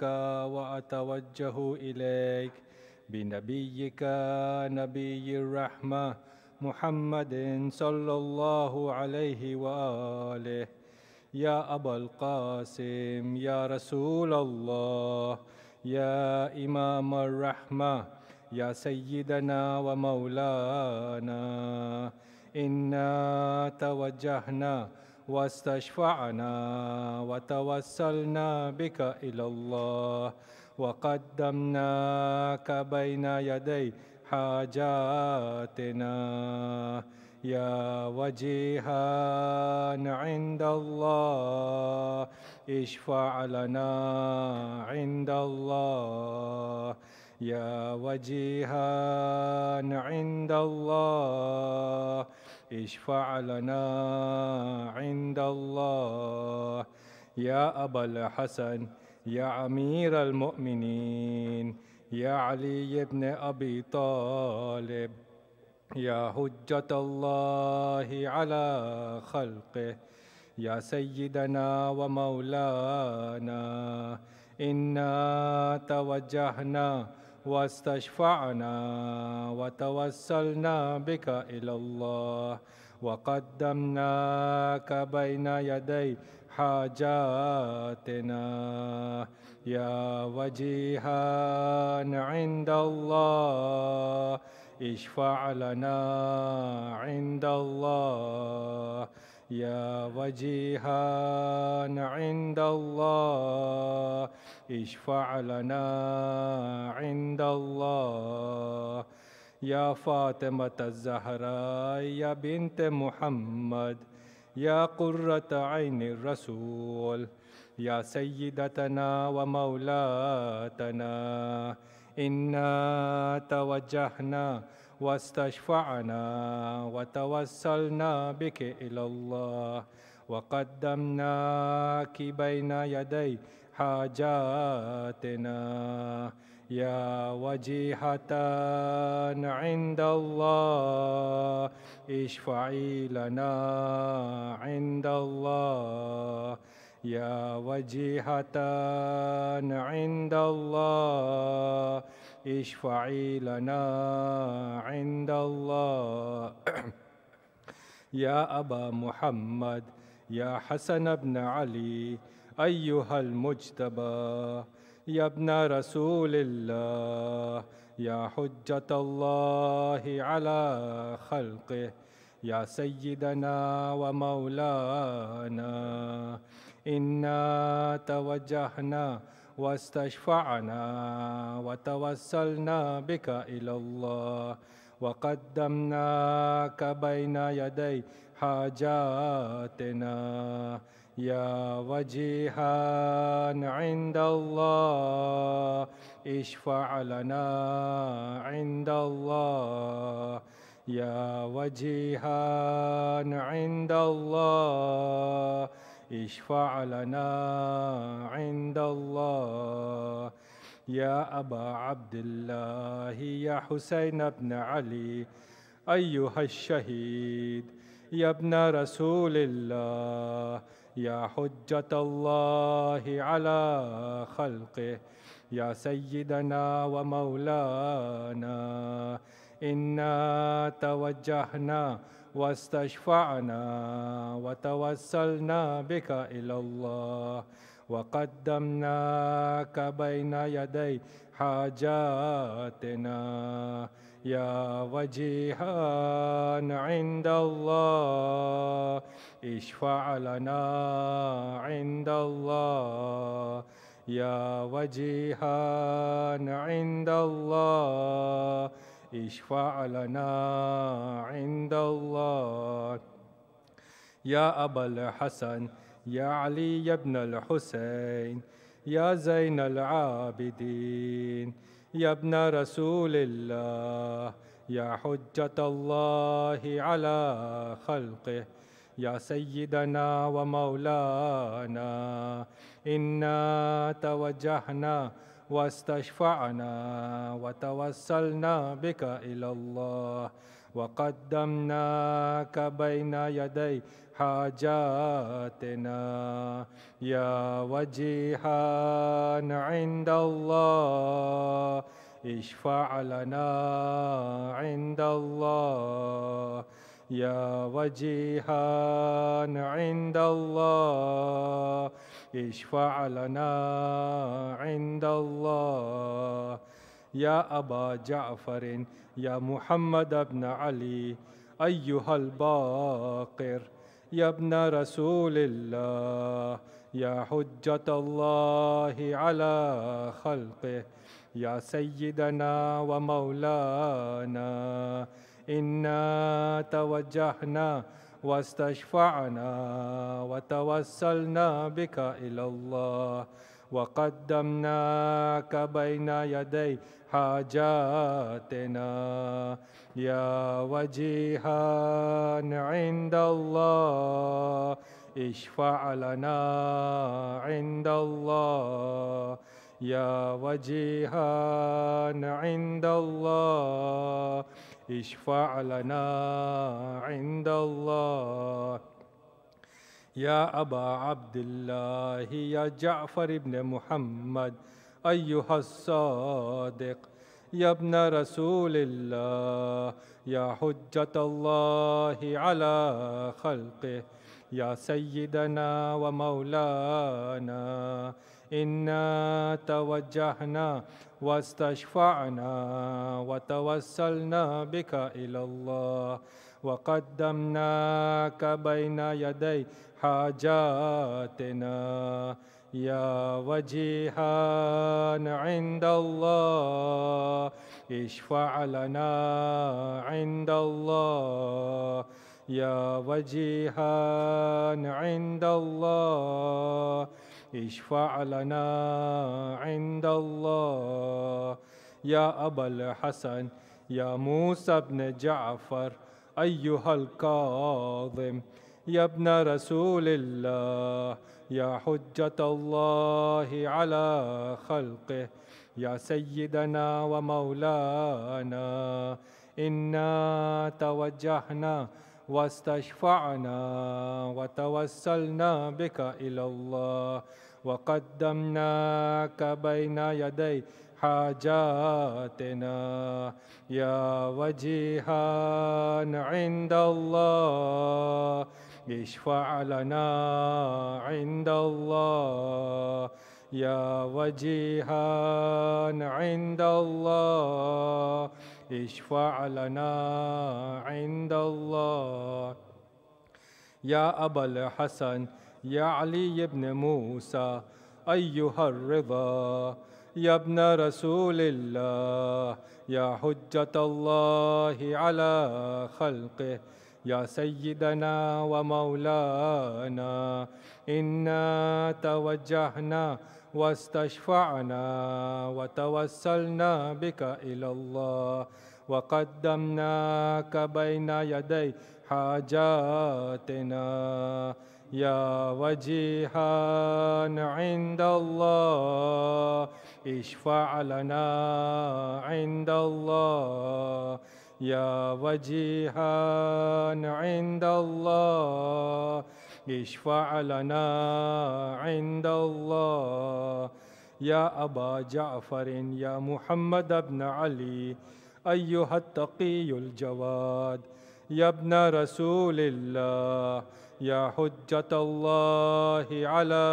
نحمدك وأتوجه إليك بنبيك نبي الرحمة محمد صلى الله عليه وآله يا أبا القاسم يا رسول الله يا إمام الرحمة يا سيدنا ومولانا إنا توجهنا واستشفعنا وتوسلنا بك إلى الله وقدمناك بين يدي حاجاتنا يا وجيها عند الله اشفع لنا عند الله يا وجيها عند الله اشفع لنا عند الله يا أبا الحسن يا أمير المؤمنين يا علي بن أبي طالب يا حجة الله على خلقه يا سيدنا ومولانا إنا توجهنا واستشفعنا وتوسلنا بك إلى الله وقدمناك بين يدي حاجاتنا يا وجيها عند الله اشفع لنا عند الله يا وجيها عند الله اشفع لنا عند الله يا فاطمة الزهراء يا بنت محمد يا قرة عين الرسول يا سيدتنا ومولاتنا إنا توجهنا واستشفعنا وتوسلنا بك إلى الله وقدمناك بين يدي حاجاتنا يا وجيهة عند الله اشفعي لنا عند الله يا وجيهة عند الله اشفعي لنا عند الله يا أبا محمد يا حسن بن علي أيها المجتبى يا ابن رسول الله يا حجة الله على خلقه يا سيدنا ومولانا إنا توجهنا واستشفعنا وتوسلنا بك إلى الله وقدمناك بين يدي حاجاتنا يا وجيها عند الله اشفع لنا عند الله يا وجيها عند الله اشفع لنا عند الله يا أبا عبد الله يا حسين بن علي أيها الشهيد يا ابن رسول الله يا حجة الله على خلقه يا سيدنا ومولانا إنا توجهنا واستشفعنا وتوسلنا بك إلى الله وقدمناك بين يدي حاجاتنا يا وجيها عند الله اشفع لنا عند الله يا وجيها عند الله اشفع لنا عند الله يا أبا الحسن يا علي بن الحسين يا زين العابدين يا ابن رسول الله يا حجة الله على خلقه يا سيدنا ومولانا إنا توجهنا واستشفعنا وتوسلنا بك إلى الله وقدمناك بين يدي حاجاتنا يا وجيها عند الله اشفع لنا عند الله يا وجيها عند الله اشفع لنا عند الله يا أبا جعفر يا محمد بن علي أيها الباقر يا ابن رسول الله يا حجة الله على خلقه يا سيدنا ومولانا إنا توجهنا واستشفعنا وتوسلنا بك إلى الله وقدمناك بين يدي حاجاتنا يا وجيها عند الله اشفع لنا عند الله يا وجيها عند الله اشفع لنا عند الله يا أبا عبد الله يا جعفر بن محمد أيها الصادق يا ابن رسول الله يا حجة الله على خلقه يا سيدنا ومولانا إنا توجهنا واستشفعنا وتوسلنا بك إلى الله وقدمناك بين يدي حاجاتنا يا وجيها عند الله اشفع لنا عند الله يا وجيها عند الله اشفع لنا عند الله يا أبا الحسن يا موسى بن جعفر أيها الكاظم يا ابن رسول الله يا حجة الله على خلقه يا سيدنا ومولانا إنا توجهنا واستشفعنا وتوسلنا بك إلى الله وقدمناك بين يدي حاجاتنا يا وجيها عند الله اشفع لنا عند الله يا وجيها عند الله اشفع لنا عند الله يا أبا الحسن يا علي بن موسى أيها الرضا يا ابن رسول الله يا حجة الله على خلقه يا سيدنا ومولانا إنا توجهنا واستشفعنا وتوسلنا بك إلى الله وقدمناك بين يدي حاجاتنا يا وجيها عند الله اشفع لنا عند الله يا وجيها عند الله اشفع لنا عند الله يا أبا جعفر يا محمد بن علي أيها التقي الجواد يا ابن رسول الله يا حجة الله على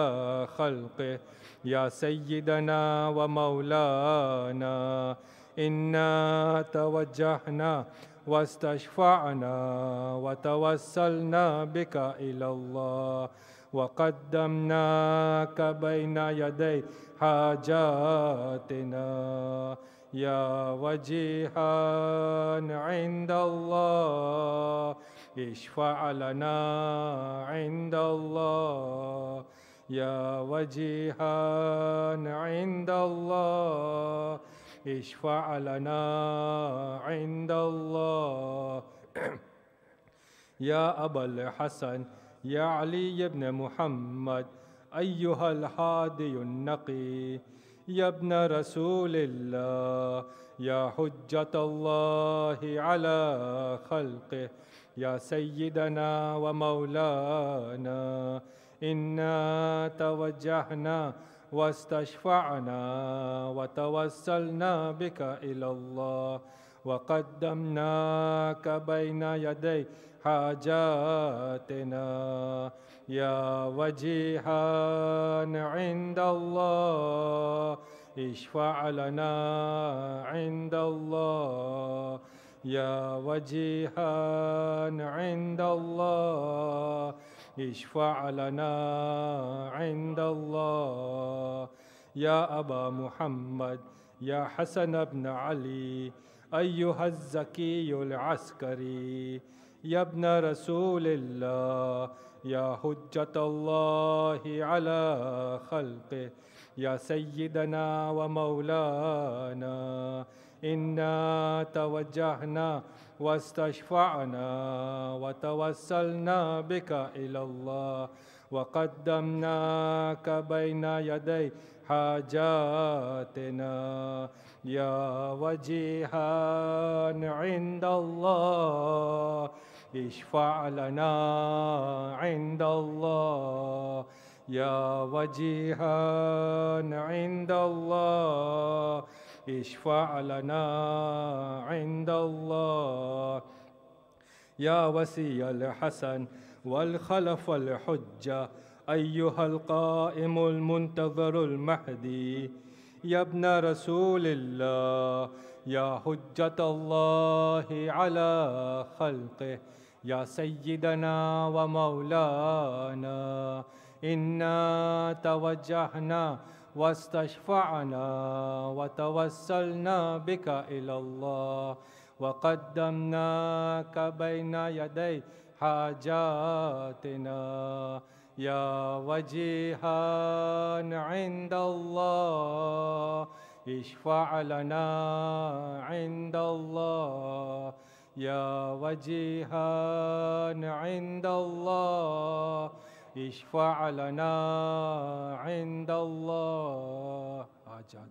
خلقه يا سيدنا ومولانا إنا توجهنا واستشفعنا وتوسلنا بك إلى الله وقدمناك بين يدي حاجاتنا يا وجيها عند الله اشفع لنا عند الله يا وجيهان عند الله اشفع لنا عند الله يا أبا الحسن يا علي بن محمد أيها الحادي النقي يا ابن رسول الله يا حجة الله على خلقه يا سيدنا ومولانا إنا توجهنا واستشفعنا وتوسلنا بك إلى الله وقدمناك بين يدي حاجاتنا يا وجيها عند الله اشفع لنا عند الله يا وجيها عند الله اشفع لنا عند الله يا أبا محمد يا حسن بن علي أيها الزكي العسكري يا ابن رسول الله يا حجة الله على خلقه يا سيدنا ومولانا إنا توجهنا واستشفعنا وتوسلنا بك إلى الله وقدمناك بين يدي حاجاتنا يا وجيها عند الله اشفع لنا عند الله يا وجيها عند الله اشفع لنا عند الله يا وسي الحسن والخلف الحجة أيها القائم المنتظر المهدي يا ابن رسول الله يا حجة الله على خلقه يا سيدنا ومولانا إنا توجهنا واستشفعنا وتوسلنا بك إلى الله وقدمناك بين يدي حاجاتنا يا وجيها عند الله اشفع لنا عند الله يا وجيها عند الله اشفع لنا عند الله حاجات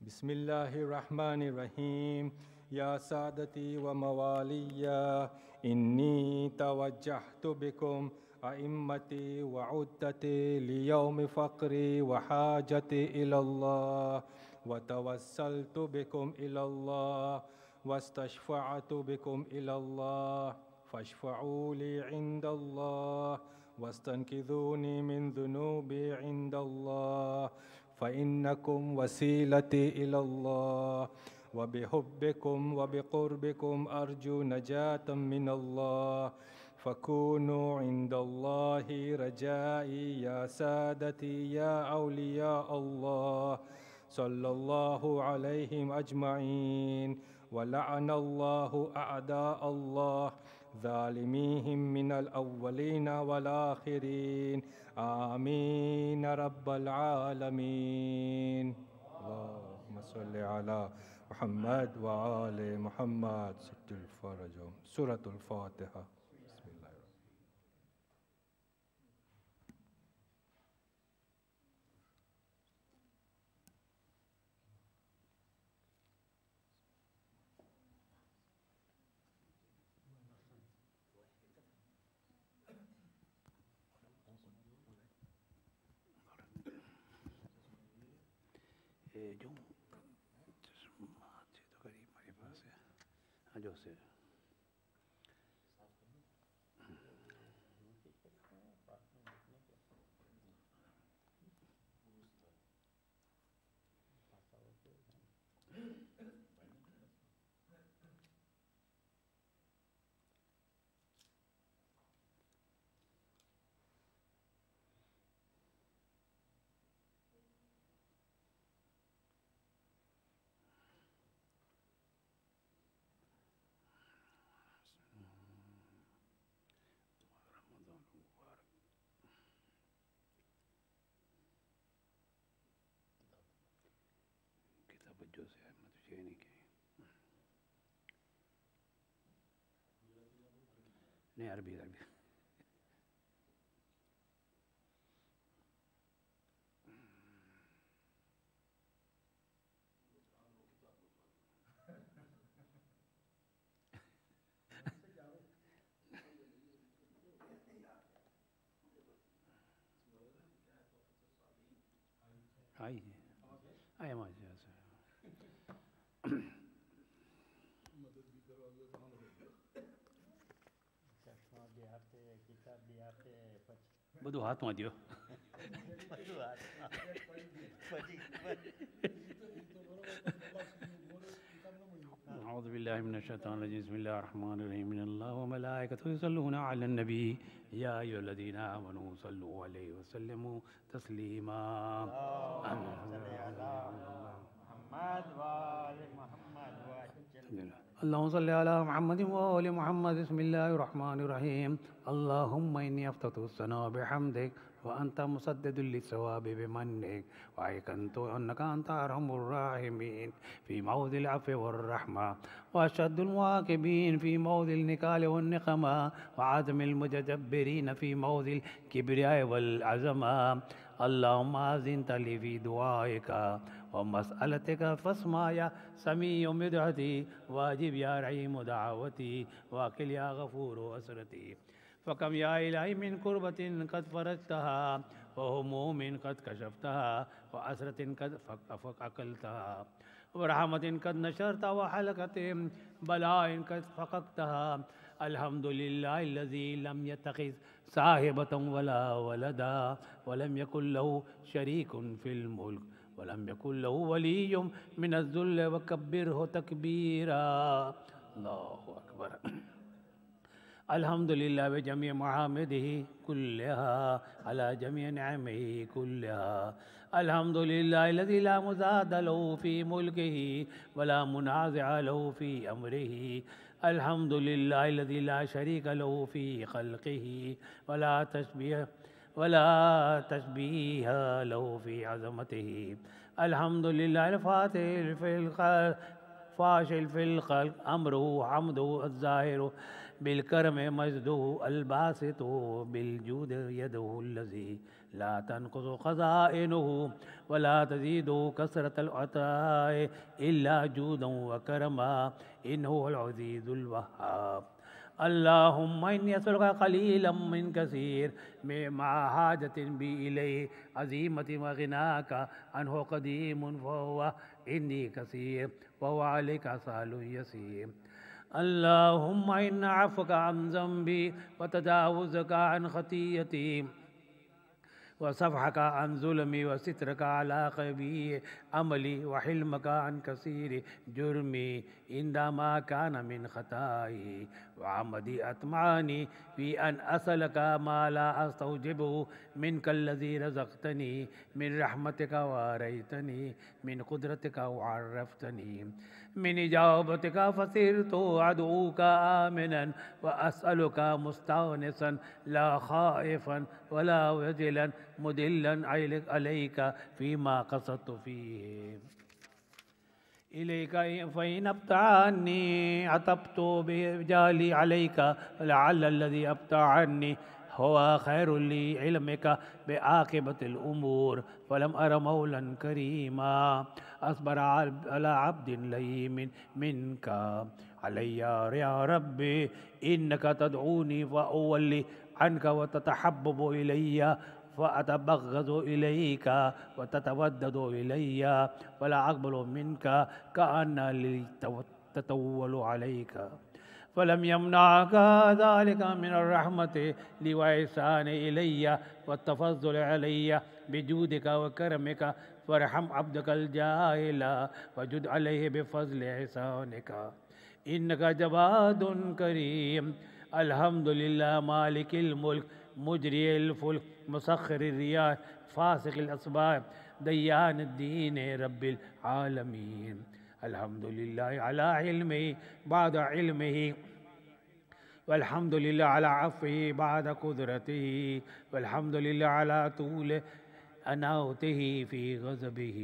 بسم الله الرحمن الرحيم يا سادتي وموالي إني توجهت بكم أئمتي وعدتي ليوم فقري وحاجتي إلى الله وتوسلت بكم إلى الله واستشفعت بكم إلى الله فاشفعوا لي عند الله واستنقذوني من ذنوبي عند الله فإنكم وسيلتي إلى الله وبحبكم وبقربكم أرجو نجاة من الله فكونوا عند الله رجائي يا سادتي يا أولياء الله صلى الله عليهم أجمعين ولعن الله أعداء الله ظالميهم من الأولين والآخرين آمين رب العالمين اللهم صل على محمد وآل محمد الفرج سورة الفاتحة توجہ سے ہے تو یہ نہیں کہیں نہیں عربی عربی آئی آئی آئی બધું હાથમાં દો أعوذ بالله من الشيطان الرجيم بسم الله الرحمن الرحيم من الله وملائكته يصلون على النبي يا أيها الذين آمنوا صلوا عليه وسلموا تسليما اللهم صل على محمد وآل محمد محمد اللهم صل على محمد وآل محمد بسم الله الرحمن الرحيم اللهم إني أفتت الثناء بحمدك وأنت مسدد للثواب بمنك وأيقنت أنك أنت أرحم الراحمين في موضع العفو والرحمة وأشد المواكبين في موضع النكال والنقمة وعدم المتجبرين في موضع الكبرياء والعزمة اللهم أذنت لي في دعائك ومسألتك فاسمع يا سميع بدعتي واجب يا رحيم دعوتي واكل يا غفور أسرتي فكم يا إلهي من كربة قد فرجتها وهموم قد كشفتها وأسرة قد أكلتها ورحمة قد نشرت وحلقة بلاء قد فققتها الحمد لله الذي لم يتخذ صاحبة ولا ولدا ولم يكن له شريك في الملك ولم يكن له ولي من الذل وكبره تكبيرا الله أكبر الحمد لله بجميع محامده كلها على جميع نعمه كلها الحمد لله الذي لا مزاد له في ملكه ولا منازع له في أمره الحمد لله الذي لا شريك له في خلقه ولا تشبيه ولا تشبيه له في عظمته الحمد لله الفاتر في الخلق فاشل في الخلق أمره حمده الظاهر بالكرم مجده الباسط بالجود يده الذي لا تنقص خزائنه ولا تزيد كثرة العطاء إلا جودا وكرما إنه العزيز الوهاب اللهم إني أسألك قليلا من كثير مع حاجة بي إليه عزيمة وغناك عنه قديم فهو إني كثير وهو عليك سهل يسير اللهم إن عفوك عن ذنبي وتجاوزك عن خطيئتي وصفحك عن ظلمي وسترك على خبي عملي وحلمك عن كثير جرمي عندما كان من خطائي وعمدي أطمعني في أن أسألك ما لا أستوجبه منك الذي رزقتني من رحمتك واريتني من قدرتك وعرفتني من إجابتك فصرت عدوك آمنا وأسألك مستأنسا لا خائفا ولا وجلا مدلا عليك فيما قصدت فيه إليك فإن أبتعني عتبت بجالي عليك لعل الذي أبتعني هو خير لعلمك بعاقبة الأمور فلم أر مولا كريما أصبر على عبد ليم منك علي يا ربي إنك تدعوني فأولي عنك وتتحبب إلي فأتبغض إليك وتتودد إلي فلا أقبل منك كأن لي تتول عليك فلم یمنا کا دال من الرحمت لیو احسان علیہ و تفض العلیہ وجود کا و کرم کا فرحم ابد کل جائے وجود بفضل احسان کا ان کا جوادن کریم الحمد للہ مالک الملک مجر الفلق مصخر ریاح فاصق الصبا دیاندین رب العالمین الحمد لله على علمه بعد علمه والحمد لله على عفوه بعد قدرته والحمد لله على طول أناوته في غضبه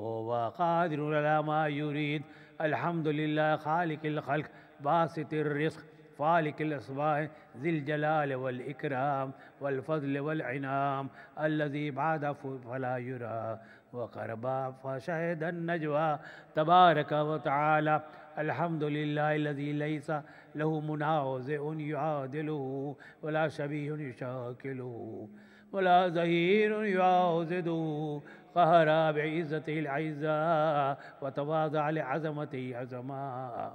هو قادر على ما يريد الحمد لله خالق الخلق باسط الرزق فالك الإصباح ذي الجلال والإكرام والفضل والعنام الذي بعد فلا يرى وقربا فشهد النجوى تبارك وتعالى الحمد لله الذي ليس له منازع يعادله ولا شبيه يشاكله ولا زهير يعاوزده قهر بعزته العزة وتواضع لعزمته عزما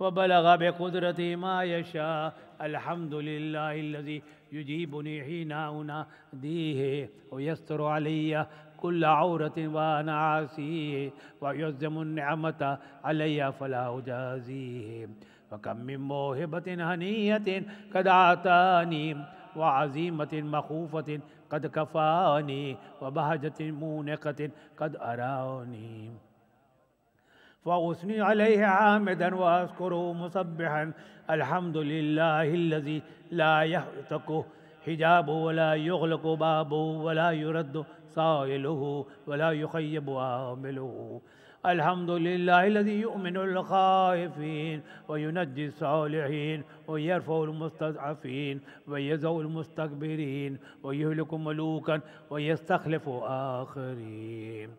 وبلغ بقدرته ما يشاء الحمد لله الذي يجيبني حين أناديه ويستر علي كل عورة وأنا عاسيه ويعظم النعمة علي فلا أجازيه فكم من موهبة هنية قد أعطاني وعزيمة مخوفة قد كفاني وبهجة مونقة قد أراني فأثني عليه عامدا وأذكره مسبحا الحمد لله الذي لا يهتك حجابه ولا يغلق بابه ولا يرد سائله ولا يخيب عامله الحمد لله الذي يؤمن الخائفين وينجي الصالحين ويرفع المستضعفين ويزع المستكبرين ويهلك ملوكا ويستخلف آخرين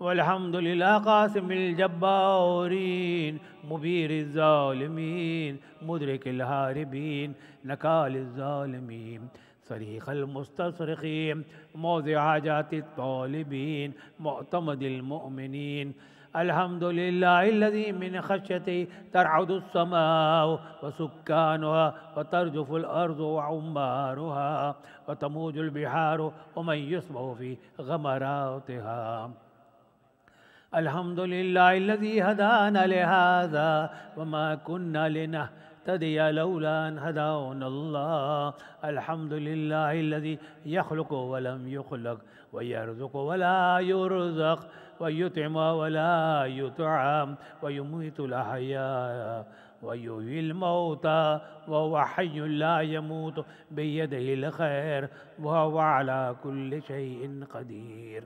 والحمد لله قاسم الجبارين مبير الظالمين مدرك الهاربين نكال الظالمين صريخ المستصرخين موضع حاجات الطالبين معتمد المؤمنين الحمد لله الذي من خشيته ترعد السماء وسكانها وترجف الأرض وعمارها وتموج البحار ومن يصبح في غمراتها الحمد لله الذي هدانا لهذا وما كنا لنهتدي لولا أن هدانا الله الحمد لله الذي يخلق ولم يخلق ويرزق ولا يرزق ويطعم ولا يطعم ويميت الأحياء ويحيي الموتى وهو حي لا يموت بيده الخير وهو على كل شيء قدير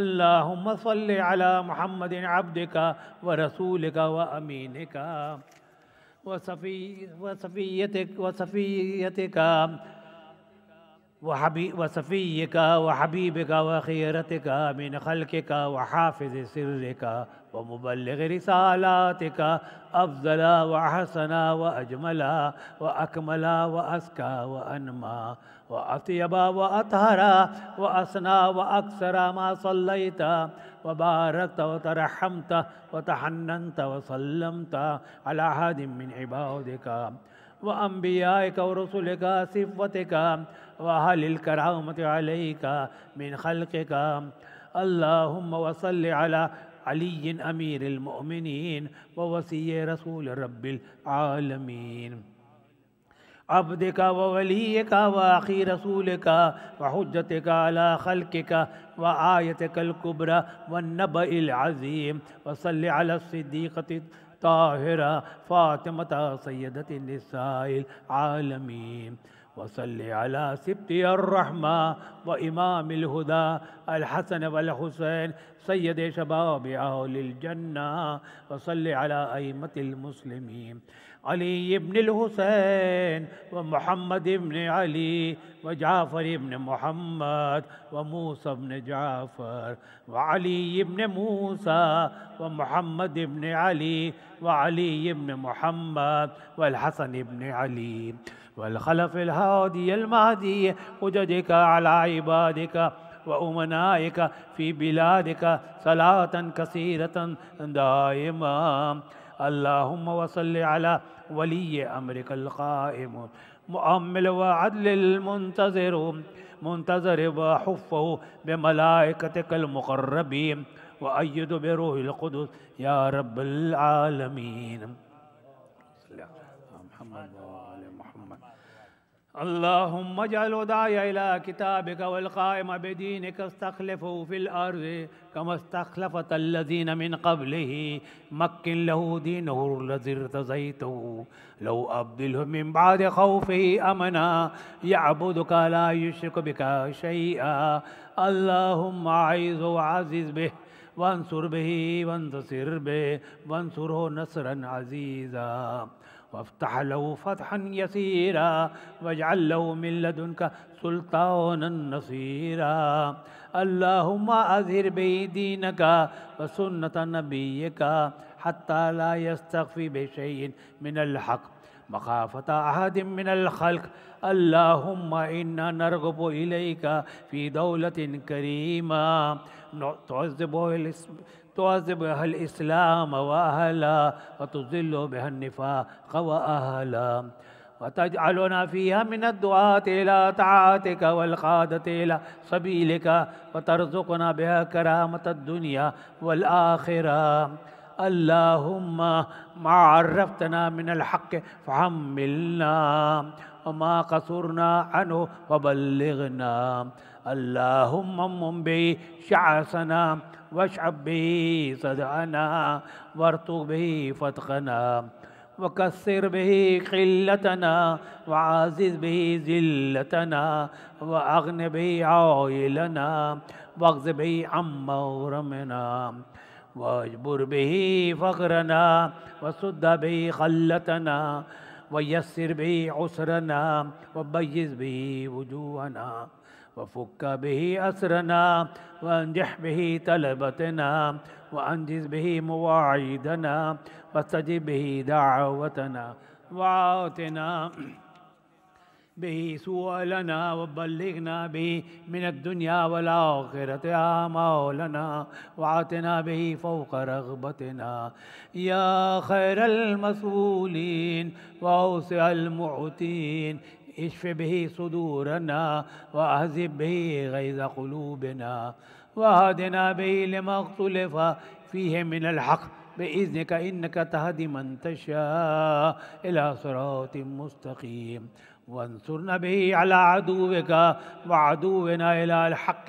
اللهم صل على محمد عبدك ورسولك وأمينك وصفي وصفيتك وصفيتك وحبي وصفيك وحبيبك وخيرتك من خلقك وحافظ سرك ومبلغ رسالاتك أفضل وأحسن وأجمل وأكمل وأزكى وأنمى وأطيب وأطهر وأسنى وأكثر ما صليت وباركت وترحمت وتحننت وسلمت على أحد من عبادك وأنبيائك ورسلك صفتك وأهل الكرامة عليك من خلقك اللهم وصل على علي أمير المؤمنين ووصي رسول رب العالمين عبدك ووليك وأخي رسولك وحجتك على خلقك وآيتك الكبرى والنبأ العظيم وصل على الصديقة طاهرة فاطمة سيدة النساء العالمين وصل على سبتي الرحمة وإمام الهدى الحسن والحسين سيد شباب أهل الجنة وصل على أئمة المسلمين علي بن الحسين ومحمد بن علي وجعفر بن محمد وموسى بن جعفر وعلي بن موسى ومحمد بن علي وعلي بن محمد والحسن بن علي والخلف الهادي المهدي حججك على عبادك وأمنائك في بلادك صلاة كثيرة دائما اللهم وصل على ولي أمرك القائم مؤمل وعدل المنتظر منتظر وحفه بملائكتك المقربين وأيد بروح القدس يا رب العالمين صلى الله عليه وسلم اللهم اجعل هداي إلى كتابك والقائم بدينك استخلفه في الأرض كما استخلفت الذين من قبله مكن له دينه الذي ارتزيته لو أبدله من بعد خوفه أمنا يعبدك لا يشرك بك شيئا اللهم أعز وعزز به وانصر به وانتصر به وانصره نصرا عزيزا وافتح له فتحا يسيرا واجعل له من لدنك سلطانا نصيرا اللهم أظهر به دينك وسنة نبيك حتى لا يستخفي بشيء من الحق مخافة أحد من الخلق اللهم إنا نرغب إليك في دولة كريمة تعذبه تعذب أهل الإسلام وأهلا وتذل بها النفاق وأهلا وتجعلنا فيها من الدعاة إلى طاعتك والقادة إلى سبيلك وترزقنا بها كرامة الدنيا والآخرة اللهم ما عرفتنا من الحق فحملنا وما قصرنا عنه وبلغنا اللهم امم به شعثنا واشعب به صدعنا وارتق به فتقنا وكسر به قلتنا وعزز به ذلتنا وأغن به عائلنا واغز به عم ورمنا واجبر به فقرنا وسد به خلتنا ويسر به عسرنا وبيز به وجوهنا وفك به أسرنا وأنجح به طلبتنا وأنجز به مواعيدنا واستجب به دعوتنا وعاتنا به سؤالنا وبلغنا به من الدنيا والآخرة يا مولانا وعاتنا به فوق رغبتنا يا خير المسؤولين وأوسع المعطين اشف به صدورنا واهذب به غيظ قلوبنا واهدنا به لما اختلف فيه من الحق بإذنك إنك تهدي من تشاء إلى صراط مستقيم وانصرنا به على عدوك وعدونا إلى الحق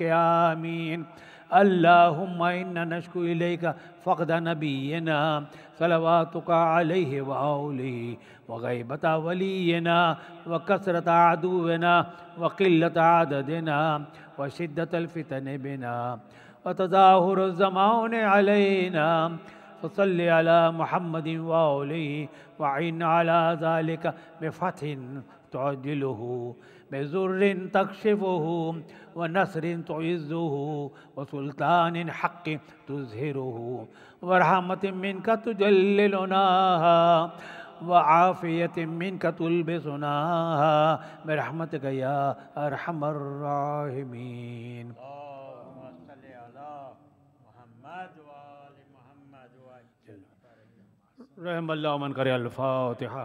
آمين اللهم إنا نشكو إليك فقد نبينا صلواتك عليه وآله وغيبة ولينا وكثرة عدونا وقلة عددنا وشدة الفتن بنا وتظاهر الزمان علينا فصل على محمد وآله وعين على ذلك بفتح تعدله بزر تكشفه ونصر تعزه وسلطان حق تزهره ورحمة منك رحمت من منك تجلونا برحمتك يا أرحم الراحمين سنا رحمت گیا رحم اللہ من کرے الفاتحہ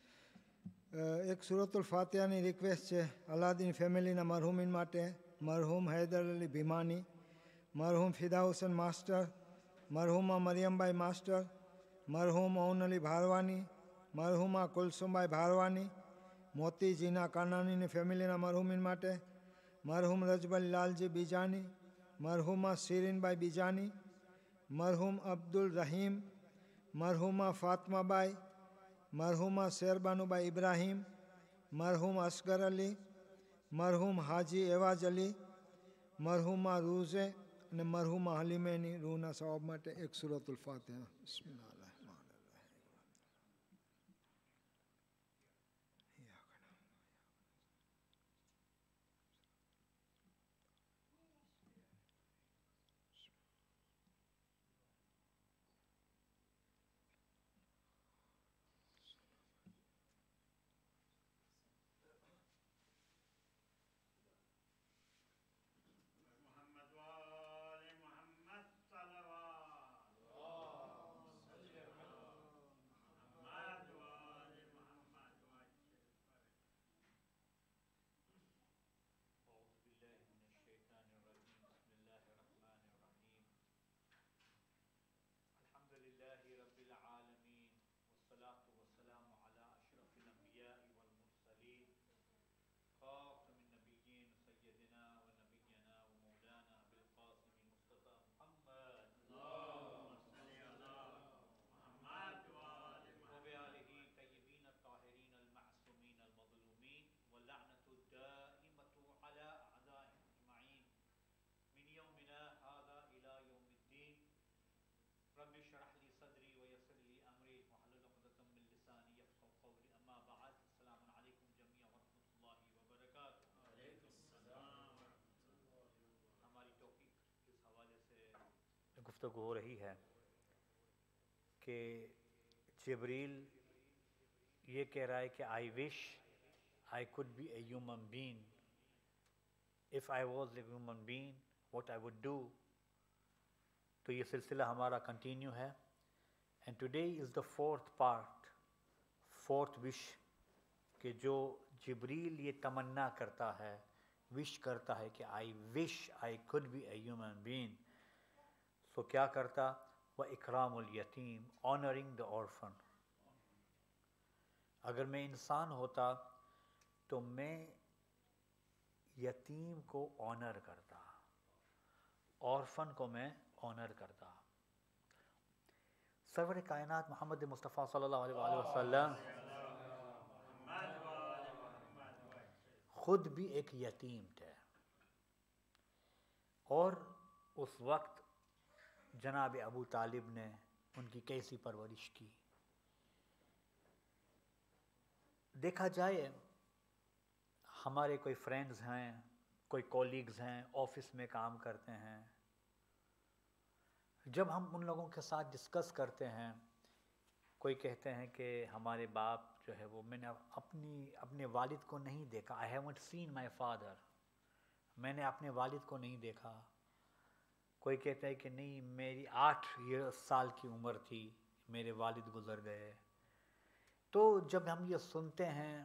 ایک سورت ال فاتح کی رکویسٹ ہے اللہدی فیملی مرہومن میٹ مرہوم حیدر علی بھمانی مرہوم فیدا حسین مسٹر مرہوما مریئمبائی مسٹر مرہوم اون علی بھاروانی مرہوما کلسومبائی بھاروانی موتی جینا کان فیملی مرہومی مرہوم رجبن لال جی بیجا مرہوما سیرین بھائی بیجا مرہوم ابدل رحیم مرہوما فاطمہ بائی મરહુમા શેરબાનુબા ઇબ્રાહીમ મરહુમ અસગર અલી મરહુમ હાજી એવાજ અલી મરહુમા રૂઝે અને મરહુમા હલીમેની રૂહના સવાબ માટે એક સુરતુલ ફાતેહ گفتگو ہو رہی ہے کہ جبریل یہ کہہ رہا ہے کہ آئی وش آئی کوڈ بی اے ہیومن بین اف آئی واز اے ہیومن بین واٹ آئی وڈ ڈو تو یہ سلسلہ ہمارا کنٹینیو ہے اینڈ ٹوڈے از دا فورتھ پارٹ فورتھ وش کہ جو جبریل یہ تمنا کرتا ہے وش کرتا ہے کہ آئی وش آئی کوڈ بی اے ہیومن بین سو کیا کرتا وہ اکرام الیتیم آنرنگ دا آرفن اگر میں انسان ہوتا تو میں یتیم کو آنر کرتا اورفن کو میں آنر کرتا سرور کائنات محمد مصطفیٰ صلی اللہ علیہ وآلہ وسلم خود بھی ایک یتیم تھے اور اس وقت جناب ابو طالب نے ان کی کیسی پرورش کی دیکھا جائے ہمارے کوئی فرینڈز ہیں کوئی کولیگز ہیں آفس میں کام کرتے ہیں جب ہم ان لوگوں کے ساتھ ڈسکس کرتے ہیں کوئی کہتے ہیں کہ ہمارے باپ جو ہے وہ میں نے اپنی اپنے والد کو نہیں دیکھا آئی ہیونٹ سین مائی فادر میں نے اپنے والد کو نہیں دیکھا کوئی کہتا ہے کہ نہیں میری آٹھ سال کی عمر تھی میرے والد گزر گئے تو جب ہم یہ سنتے ہیں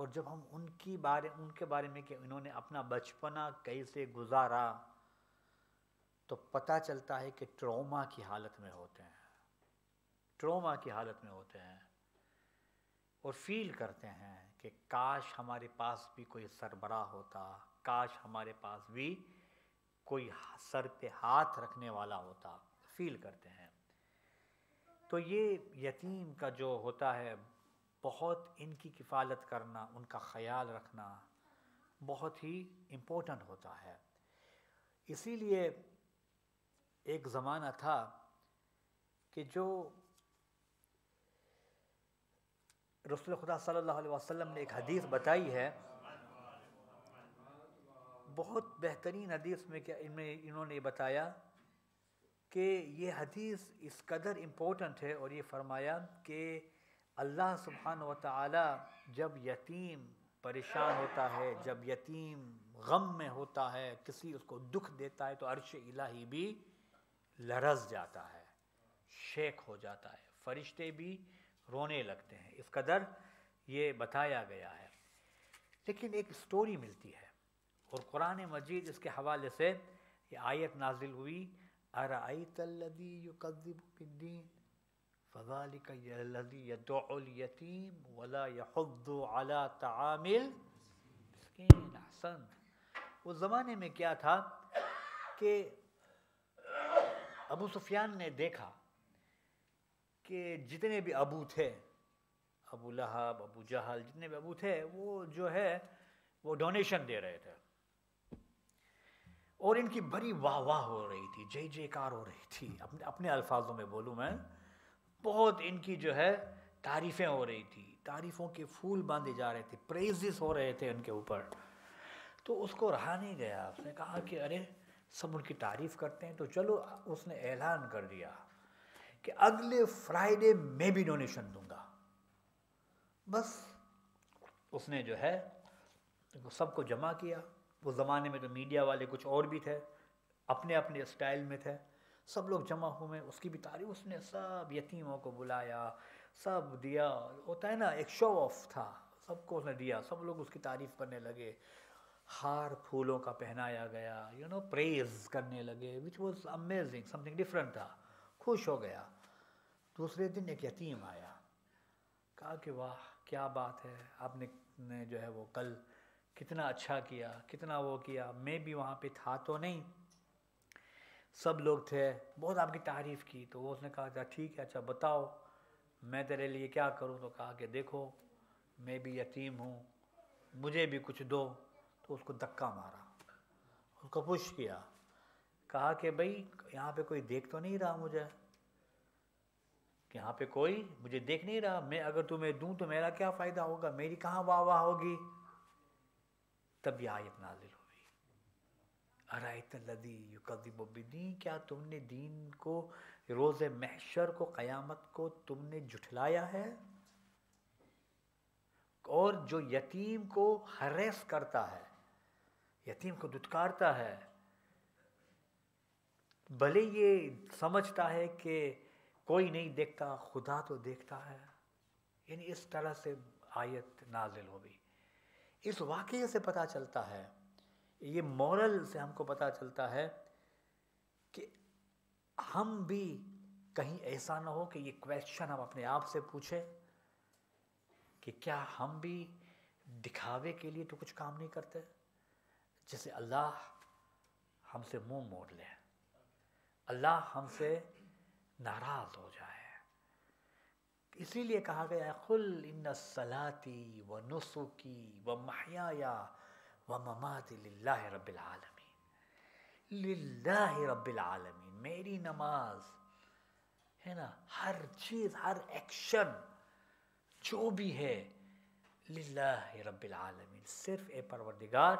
اور جب ہم ان کی بارے ان کے بارے میں کہ انہوں نے اپنا بچپنا کیسے گزارا تو پتہ چلتا ہے کہ ٹروما کی حالت میں ہوتے ہیں ٹروما کی حالت میں ہوتے ہیں اور فیل کرتے ہیں کہ کاش ہمارے پاس بھی کوئی سربراہ ہوتا کاش ہمارے پاس بھی کوئی سر پہ ہاتھ رکھنے والا ہوتا فیل کرتے ہیں تو یہ یتیم کا جو ہوتا ہے بہت ان کی کفالت کرنا ان کا خیال رکھنا بہت ہی امپورٹنٹ ہوتا ہے اسی لیے ایک زمانہ تھا کہ جو رسول خدا صلی اللہ علیہ وسلم نے ایک حدیث بتائی ہے بہت بہترین حدیث میں کیا ان میں انہوں نے بتایا کہ یہ حدیث اس قدر امپورٹنٹ ہے اور یہ فرمایا کہ اللہ سبحانہ و تعالی جب یتیم پریشان ہوتا ہے جب یتیم غم میں ہوتا ہے کسی اس کو دکھ دیتا ہے تو عرش الہی بھی لرز جاتا ہے شیک ہو جاتا ہے فرشتے بھی رونے لگتے ہیں اس قدر یہ بتایا گیا ہے لیکن ایک سٹوری ملتی ہے اور قرآن مجید اس کے حوالے سے یہ آیت نازل ہوئی فذالک الذی یدعو الیتیم ولا مسکین تعامل اس زمانے میں کیا تھا کہ ابو سفیان نے دیکھا کہ جتنے بھی ابو تھے ابو لہب ابو جہل جتنے بھی ابو تھے وہ جو ہے وہ ڈونیشن دے رہے تھے اور ان کی بڑی واہ واہ ہو رہی تھی جے جے کار ہو رہی تھی اپنے اپنے الفاظوں میں بولوں میں بہت ان کی جو ہے تعریفیں ہو رہی تھی تعریفوں کے پھول باندھے جا رہے تھے پریزز ہو رہے تھے ان کے اوپر تو اس کو رہا نہیں گیا اس نے کہا کہ ارے سب ان کی تعریف کرتے ہیں تو چلو اس نے اعلان کر دیا کہ اگلے فرائیڈے میں بھی ڈونیشن دوں گا بس اس نے جو ہے سب کو جمع کیا وہ زمانے میں تو میڈیا والے کچھ اور بھی تھے اپنے اپنے اسٹائل میں تھے سب لوگ جمع ہوئے اس کی بھی تعریف اس نے سب یتیموں کو بلایا سب دیا ہوتا ہے نا ایک شو آف تھا سب کو اس نے دیا سب لوگ اس کی تعریف کرنے لگے ہار پھولوں کا پہنایا گیا یو نو پریز کرنے لگے وچ واز امیزنگ سم تھنگ ڈفرینٹ تھا خوش ہو گیا دوسرے دن ایک یتیم آیا کہا کہ واہ کیا بات ہے آپ نے جو ہے وہ کل کتنا اچھا کیا کتنا وہ کیا میں بھی وہاں پہ تھا تو نہیں سب لوگ تھے بہت آپ کی تعریف کی تو وہ اس نے کہا ٹھیک ہے اچھا بتاؤ میں تیرے لیے کیا کروں تو کہا کہ دیکھو میں بھی یتیم ہوں مجھے بھی کچھ دو تو اس کو دکا مارا اس کو پش کیا کہا کہ بھائی یہاں پہ کوئی دیکھ تو نہیں رہا مجھے یہاں پہ کوئی مجھے دیکھ نہیں رہا میں اگر تمہیں دوں تو میرا کیا فائدہ ہوگا میری کہاں واہ واہ ہوگی تب یہ آیت نازل ہوئی ارائت ارت الدی یو قدیم کیا تم نے دین کو روز محشر کو قیامت کو تم نے جھٹلایا ہے اور جو یتیم کو ہریس کرتا ہے یتیم کو دتکارتا ہے بھلے یہ سمجھتا ہے کہ کوئی نہیں دیکھتا خدا تو دیکھتا ہے یعنی اس طرح سے آیت نازل ہو گئی اس واقعے سے پتا چلتا ہے یہ مورل سے ہم کو پتا چلتا ہے کہ ہم بھی کہیں ایسا نہ ہو کہ یہ کوشچن ہم اپنے آپ سے پوچھیں کہ کیا ہم بھی دکھاوے کے لیے تو کچھ کام نہیں کرتے جیسے اللہ ہم سے منہ مو موڑ لے اللہ ہم سے ناراض ہو جائے اسی لیے کہا گیا ہے خل ان سلاتی و نسوکی و محیا و ممات للہ رب العالمین للہ رب العالمین میری نماز ہے نا ہر چیز ہر ایکشن جو بھی ہے للہ رب العالمین صرف اے پروردگار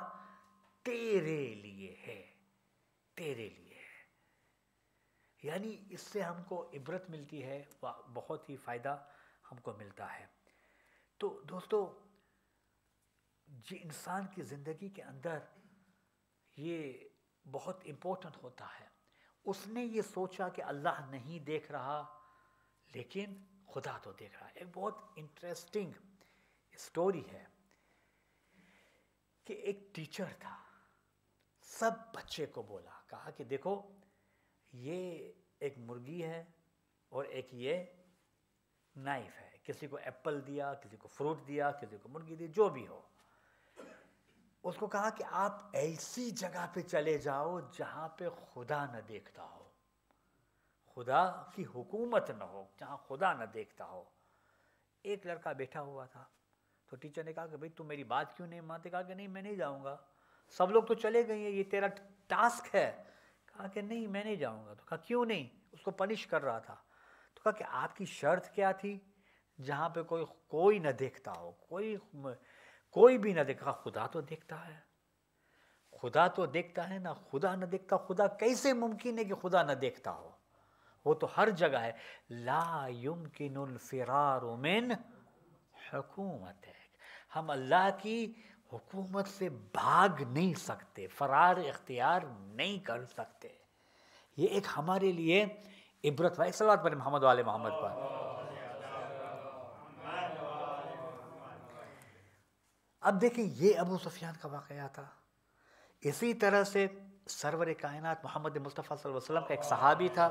تیرے لیے ہے تیرے لیے یعنی اس سے ہم کو عبرت ملتی ہے بہت ہی فائدہ ہم کو ملتا ہے تو دوستو جی انسان کی زندگی کے اندر یہ بہت امپورٹنٹ ہوتا ہے اس نے یہ سوچا کہ اللہ نہیں دیکھ رہا لیکن خدا تو دیکھ رہا ہے ایک بہت انٹرسٹنگ اسٹوری ہے کہ ایک ٹیچر تھا سب بچے کو بولا کہا کہ دیکھو یہ ایک مرغی ہے اور ایک یہ نائف ہے کسی کو ایپل دیا کسی کو فروٹ دیا کسی کو مرغی دی جو بھی ہو اس کو کہا کہ آپ ایسی جگہ پہ چلے جاؤ جہاں پہ خدا نہ دیکھتا ہو خدا کی حکومت نہ ہو جہاں خدا نہ دیکھتا ہو ایک لڑکا بیٹھا ہوا تھا تو ٹیچر نے کہا کہ بھئی تم میری بات کیوں نہیں مانتے کہا کہ نہیں میں نہیں جاؤں گا سب لوگ تو چلے گئے ہیں یہ تیرا ٹاسک ہے کہا کہ نہیں میں نہیں جاؤں گا تو کہا کیوں نہیں اس کو پنش کر رہا تھا تو کہا کہ آپ کی شرط کیا تھی جہاں پہ کوئی کوئی نہ دیکھتا ہو کوئی کوئی بھی نہ دیکھا خدا تو دیکھتا ہے خدا تو دیکھتا ہے نہ خدا نہ دیکھتا خدا کیسے ممکن ہے کہ خدا نہ دیکھتا ہو وہ تو ہر جگہ ہے لا یمکن الفرار من حکومت ہے ہم اللہ کی حکومت سے بھاگ نہیں سکتے فرار اختیار نہیں کر سکتے یہ ایک ہمارے لیے عبرت بھائی سلو پر محمد والے محمد پر اب دیکھیں یہ ابو سفیان کا واقعہ تھا اسی طرح سے سرور کائنات محمد مصطفیٰ صلی اللہ علیہ وسلم کا ایک صحابی تھا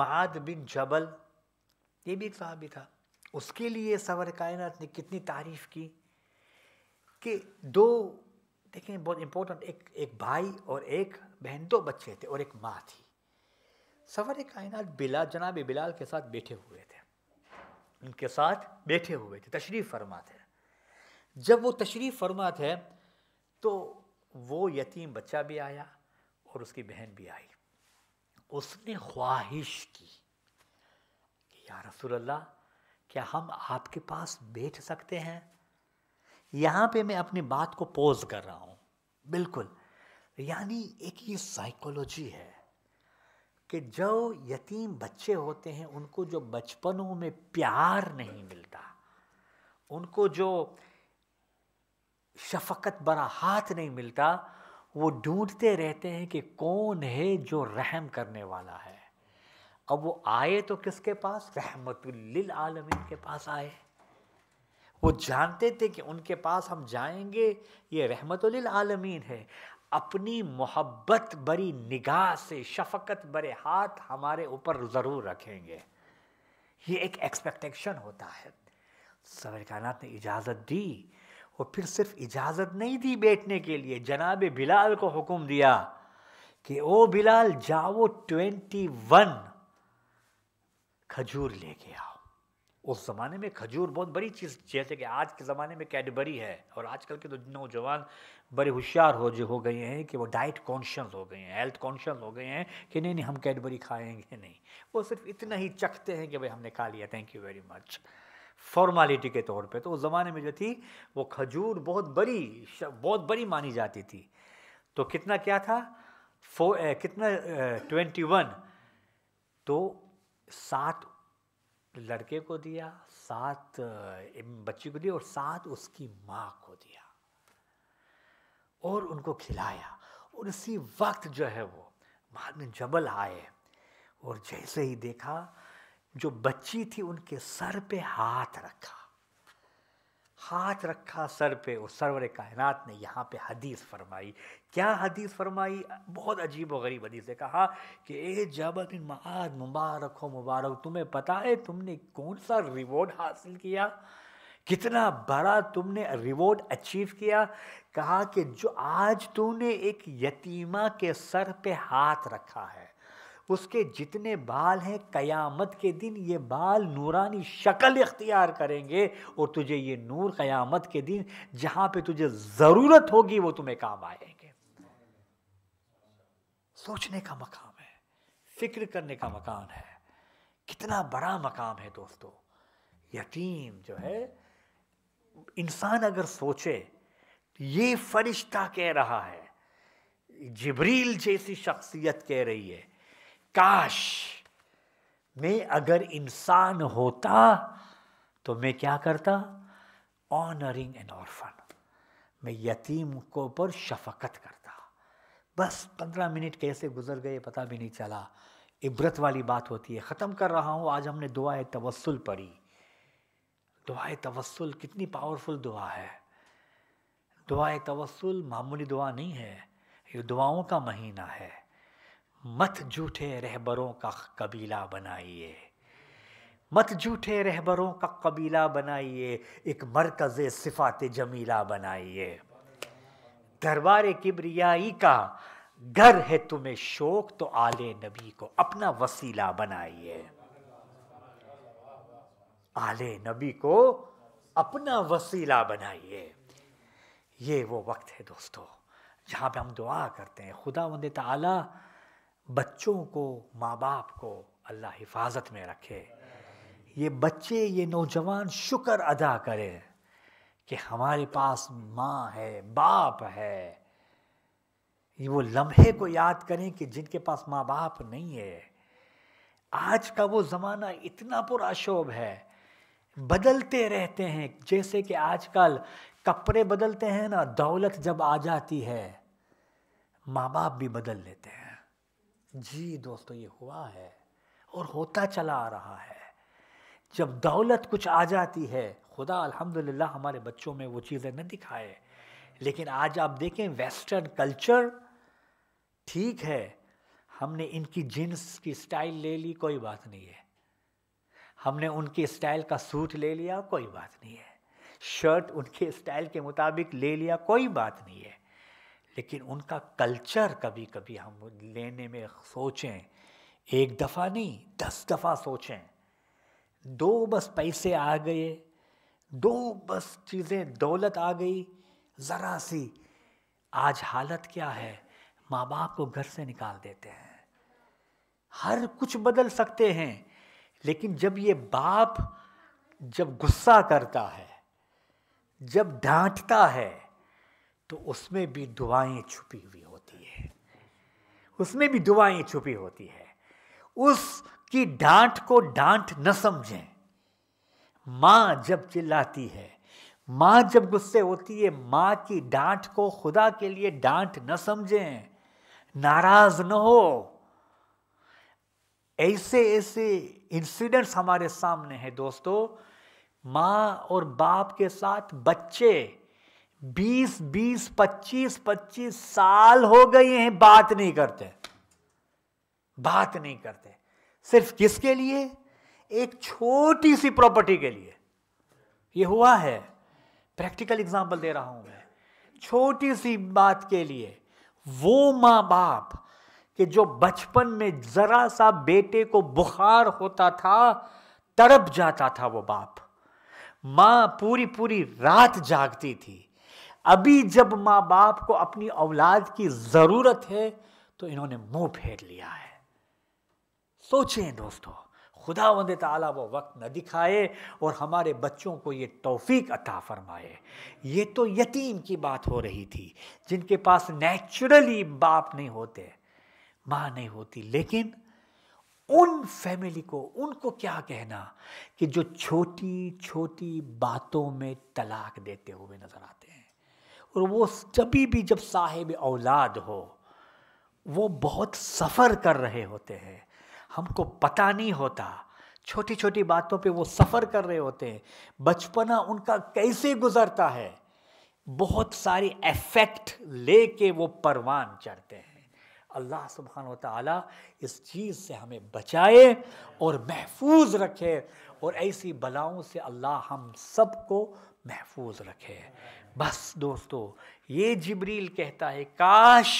معاد بن جبل یہ بھی ایک صحابی تھا اس کے لیے صور کائنات نے کتنی تعریف کی کہ دو دیکھیں بہت امپورٹنٹ ایک ایک بھائی اور ایک بہن دو بچے تھے اور ایک ماں تھی صور کائنات بلا جناب بلال کے ساتھ بیٹھے ہوئے تھے ان کے ساتھ بیٹھے ہوئے تھے تشریف فرما تھے جب وہ تشریف فرما تھے تو وہ یتیم بچہ بھی آیا اور اس کی بہن بھی آئی اس نے خواہش کی کہ یا رسول اللہ کیا ہم آپ کے پاس بیٹھ سکتے ہیں یہاں پہ میں اپنی بات کو پوز کر رہا ہوں بالکل یعنی ایک یہ سائیکولوجی ہے کہ جو یتیم بچے ہوتے ہیں ان کو جو بچپنوں میں پیار نہیں ملتا ان کو جو شفقت برا ہاتھ نہیں ملتا وہ ڈھونڈتے رہتے ہیں کہ کون ہے جو رحم کرنے والا ہے اب وہ آئے تو کس کے پاس رحمت للعالمین کے پاس آئے وہ جانتے تھے کہ ان کے پاس ہم جائیں گے یہ رحمت للعالمین ہے اپنی محبت بری نگاہ سے شفقت برے ہاتھ ہمارے اوپر ضرور رکھیں گے یہ ایک ایکسپیکٹیشن ہوتا ہے کائنات نے اجازت دی اور پھر صرف اجازت نہیں دی بیٹھنے کے لیے جناب بلال کو حکم دیا کہ او بلال جاؤ ٹوینٹی ون کھجور لے کے آؤ اس زمانے میں کھجور بہت بڑی چیز جیسے کہ آج کے زمانے میں کیڈبری ہے اور آج کل کے تو نوجوان بڑے ہوشیار ہو جو ہو گئے ہیں کہ وہ ڈائٹ کانشنس ہو گئے ہیں ہیلتھ کانشنس ہو گئے ہیں کہ نہیں نہیں ہم کیڈبری کھائیں گے نہیں وہ صرف اتنا ہی چکھتے ہیں کہ بھائی ہم نے کھا لیا تھینک یو ویری مچ فارمالٹی کے طور پہ تو اس زمانے میں جو تھی وہ کھجور بہت بڑی بہت بڑی مانی جاتی تھی تو کتنا کیا تھا فو کتنا ٹوینٹی ون تو سات لڑکے کو دیا سات بچی کو دیا اور سات اس کی ماں کو دیا اور ان کو کھلایا اور اسی وقت جو ہے وہ مان جبل آئے اور جیسے ہی دیکھا جو بچی تھی ان کے سر پہ ہاتھ رکھا ہاتھ رکھا سر پہ اس سرور کائنات نے یہاں پہ حدیث فرمائی کیا حدیث فرمائی بہت عجیب و غریب حدیث ہے کہا کہ اے بن معاد مبارک ہو مبارک تمہیں پتہ ہے تم نے کون سا ریوارڈ حاصل کیا کتنا بڑا تم نے ریوارڈ اچیو کیا کہا کہ جو آج تم نے ایک یتیمہ کے سر پہ ہاتھ رکھا ہے اس کے جتنے بال ہیں قیامت کے دن یہ بال نورانی شکل اختیار کریں گے اور تجھے یہ نور قیامت کے دن جہاں پہ تجھے ضرورت ہوگی وہ تمہیں کام آئیں گے سوچنے کا مقام ہے فکر کرنے کا مقام ہے کتنا بڑا مقام ہے دوستو یتیم جو ہے انسان اگر سوچے یہ فرشتہ کہہ رہا ہے جبریل جیسی شخصیت کہہ رہی ہے کاش میں اگر انسان ہوتا تو میں کیا کرتا آنرنگ این آرفن میں یتیم کو پر شفقت کرتا بس پندرہ منٹ کیسے گزر گئے پتا بھی نہیں چلا عبرت والی بات ہوتی ہے ختم کر رہا ہوں آج ہم نے دعائے توسل پڑھی دعا توسل کتنی پاورفل دعا ہے دعا توسل معمولی دعا نہیں ہے یہ دعاؤں کا مہینہ ہے مت جھوٹے رہبروں کا قبیلہ بنائیے مت جھوٹے رہبروں کا قبیلہ بنائیے ایک مرکز صفات جمیلہ بنائیے دربار کبریائی کا گھر ہے تمہیں شوق تو آل نبی کو اپنا وسیلہ بنائیے آل نبی کو اپنا وسیلہ بنائیے یہ وہ وقت ہے دوستو جہاں پہ ہم دعا کرتے ہیں خدا مند تعالی بچوں کو ماں باپ کو اللہ حفاظت میں رکھے یہ بچے یہ نوجوان شکر ادا کرے کہ ہمارے پاس ماں ہے باپ ہے یہ وہ لمحے کو یاد کریں کہ جن کے پاس ماں باپ نہیں ہے آج کا وہ زمانہ اتنا پر اشوب ہے بدلتے رہتے ہیں جیسے کہ آج کل کپڑے بدلتے ہیں نا دولت جب آ جاتی ہے ماں باپ بھی بدل لیتے ہیں جی دوستو یہ ہوا ہے اور ہوتا چلا آ رہا ہے جب دولت کچھ آ جاتی ہے خدا الحمدللہ ہمارے بچوں میں وہ چیزیں نہ دکھائے لیکن آج آپ دیکھیں ویسٹرن کلچر ٹھیک ہے ہم نے ان کی جینس کی سٹائل لے لی کوئی بات نہیں ہے ہم نے ان کے سٹائل کا سوٹ لے لیا کوئی بات نہیں ہے شرٹ ان کے سٹائل کے مطابق لے لیا کوئی بات نہیں ہے لیکن ان کا کلچر کبھی کبھی ہم لینے میں سوچیں ایک دفعہ نہیں دس دفعہ سوچیں دو بس پیسے آ گئے دو بس چیزیں دولت آ گئی ذرا سی آج حالت کیا ہے ماں باپ کو گھر سے نکال دیتے ہیں ہر کچھ بدل سکتے ہیں لیکن جب یہ باپ جب غصہ کرتا ہے جب ڈانٹتا ہے تو اس میں بھی دعائیں چھپی ہوئی ہوتی ہے اس میں بھی دعائیں چھپی ہوتی ہے اس کی ڈانٹ کو ڈانٹ نہ سمجھیں ماں جب چلاتی ہے ماں جب غصے ہوتی ہے ماں کی ڈانٹ کو خدا کے لیے ڈانٹ نہ سمجھیں ناراض نہ ہو ایسے ایسے انسیڈنٹس ہمارے سامنے ہیں دوستو ماں اور باپ کے ساتھ بچے بیس بیس پچیس پچیس سال ہو گئے ہیں بات نہیں کرتے بات نہیں کرتے صرف کس کے لیے ایک چھوٹی سی پراپرٹی کے لیے یہ ہوا ہے پریکٹیکل اگزامپل دے رہا ہوں میں چھوٹی سی بات کے لیے وہ ماں باپ کہ جو بچپن میں ذرا سا بیٹے کو بخار ہوتا تھا تڑپ جاتا تھا وہ باپ ماں پوری پوری رات جاگتی تھی ابھی جب ماں باپ کو اپنی اولاد کی ضرورت ہے تو انہوں نے منہ پھیر لیا ہے سوچیں دوستو خدا وند تعالیٰ وہ وقت نہ دکھائے اور ہمارے بچوں کو یہ توفیق عطا فرمائے یہ تو یتیم کی بات ہو رہی تھی جن کے پاس نیچرلی باپ نہیں ہوتے ماں نہیں ہوتی لیکن ان فیملی کو ان کو کیا کہنا کہ جو چھوٹی چھوٹی باتوں میں طلاق دیتے ہوئے نظر آتے اور وہ جبھی بھی جب صاحب اولاد ہو وہ بہت سفر کر رہے ہوتے ہیں ہم کو پتہ نہیں ہوتا چھوٹی چھوٹی باتوں پہ وہ سفر کر رہے ہوتے ہیں بچپنا ان کا کیسے گزرتا ہے بہت ساری ایفیکٹ لے کے وہ پروان چڑھتے ہیں اللہ سبحان و تعالیٰ اس چیز سے ہمیں بچائے اور محفوظ رکھے اور ایسی بلاؤں سے اللہ ہم سب کو محفوظ رکھے بس دوستو یہ جبریل کہتا ہے کاش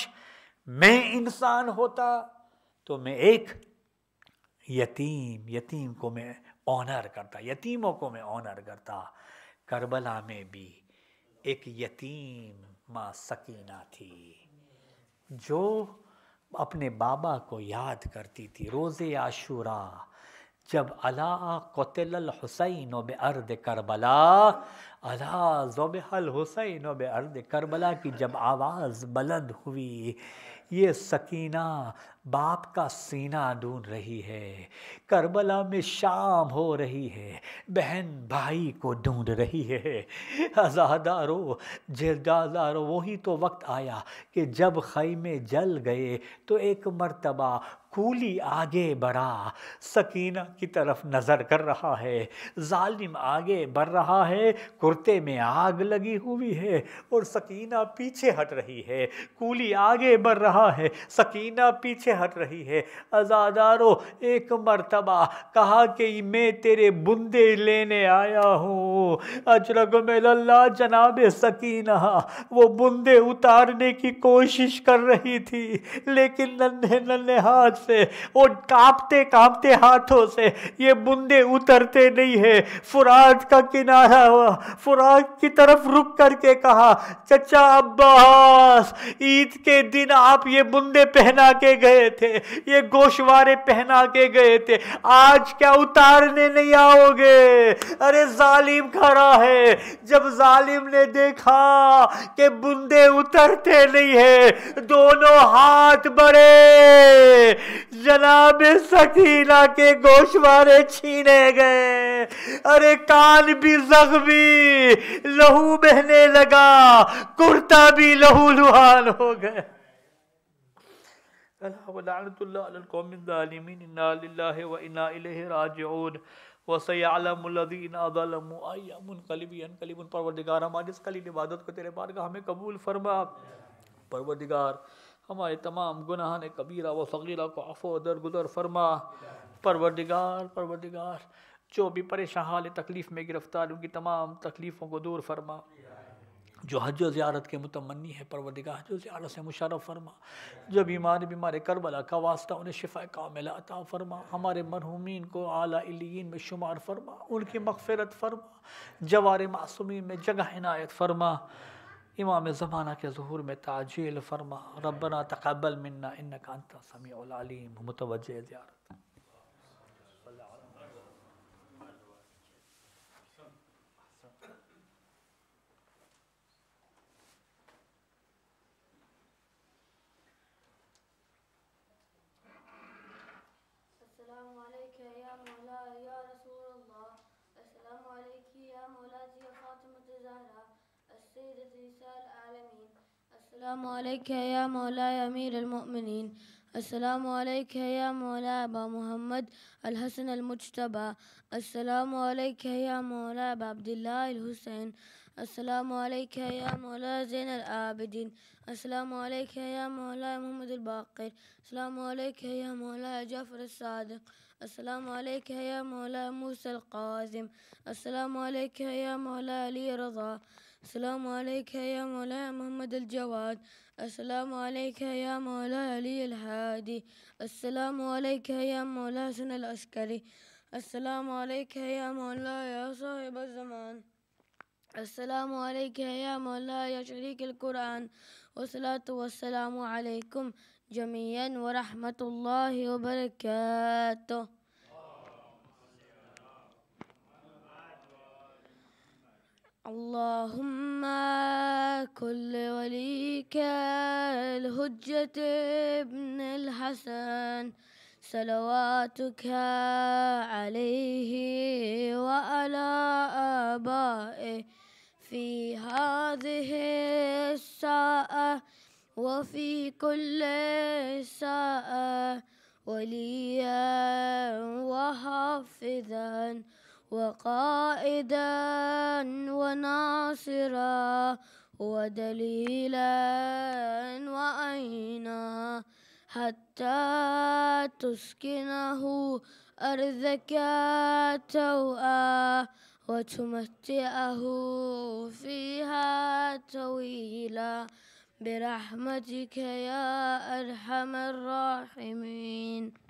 میں انسان ہوتا تو میں ایک یتیم یتیم کو میں آنر کرتا یتیموں کو میں آنر کرتا کربلا میں بھی ایک یتیم ماں سکینہ تھی جو اپنے بابا کو یاد کرتی تھی روزے عاشورہ جب قتل الحسین و ارد کربلا اللہ ذبح الحسین و ارد کربلا کی جب آواز بلند ہوئی یہ سکینہ باپ کا سینہ ڈھونڈ رہی ہے کربلا میں شام ہو رہی ہے بہن بھائی کو ڈھونڈ رہی ہے ازادارو جداز وہی تو وقت آیا کہ جب خیمے جل گئے تو ایک مرتبہ کولی آگے بڑھا سکینہ کی طرف نظر کر رہا ہے ظالم آگے بڑھ رہا ہے کرتے میں آگ لگی ہوئی ہے اور سکینہ پیچھے ہٹ رہی ہے کولی آگے بڑھ رہا ہے سکینہ پیچھے پیچھے ہٹ رہی ہے ازادارو ایک مرتبہ کہا کہ میں تیرے بندے لینے آیا ہوں اجرگ میں اللہ جناب سکینہ وہ بندے اتارنے کی کوشش کر رہی تھی لیکن ننھے ننھے ہاتھ سے وہ کانپتے کانپتے ہاتھوں سے یہ بندے اترتے نہیں ہے فرات کا کنارہ ہوا فرات کی طرف رک کر کے کہا چچا عباس عید کے دن آپ یہ بندے پہنا کے گئے گئے تھے یہ گوشوارے پہنا کے گئے تھے آج کیا اتارنے نہیں آؤ گے ارے ظالم کھڑا ہے جب ظالم نے دیکھا کہ بندے اترتے نہیں دونوں ہاتھ بڑے جناب سکینہ کے گوشوارے چھینے گئے ارے کان بھی زخمی لہو بہنے لگا کرتا بھی لہو لہان ہو گئے اللہ علی القوم الظالمین انا للہ و انا الیہ راجعون سیا عالم الدین کلب کلیبن پروردگار ہمارے قلیل عبادت کو تیرے بارگاہ ہمیں قبول فرما پروردگار ہمارے تمام گناہان کبیرہ و صغیرہ کو عفو درگزر فرما پروردگار پروردگار جو بھی پریشان حال تکلیف میں گرفتار ان کی تمام تکلیفوں کو دور فرما جو حج و زیارت کے متمنی ہے پروردگاہ حج و زیارت سے مشرف فرما جو بیمار بیمار کربلا کا واسطہ انہیں شفا کاملہ عطا فرما ہمارے مرحومین کو اعلیٰ علین میں شمار فرما ان کی مغفرت فرما جوار معصومین میں جگہ حنایت فرما امام زمانہ کے ظہور میں تعجیل فرما ربنا تقبل منا انکا انت سمیع العلیم متوجہ زیارت السلام عليك يا مولاي أمير المؤمنين السلام عليك يا مولاي أبا محمد الحسن المجتبى السلام عليك يا مولاي أبا عبد الله الحسين السلام عليك يا مولاي زين العابدين السلام عليك يا مولاي محمد الباقر السلام عليك يا مولاي جعفر الصادق السلام عليك يا مولاي موسى القاسم السلام عليك يا مولاي علي رضا السلام عليك يا مولاي محمد الجواد السلام عليك يا مولاي علي الهادي السلام عليك يا مولاي حسن العسكري السلام عليك يا مولاي يا صاحب الزمان السلام عليك يا مولاي يا شريك القرآن والصلاة والسلام عليكم جميعا ورحمة الله وبركاته اللهم كل وليك الهجة ابن الحسن صلواتك عليه وعلى آبائه في هذه الساعة وفي كل ساعة وليا وحافظا وقائدا وناصرا ودليلا وأينا حتى تسكنه أرضك توءا وتمتعه فيها طويلا برحمتك يا أرحم الراحمين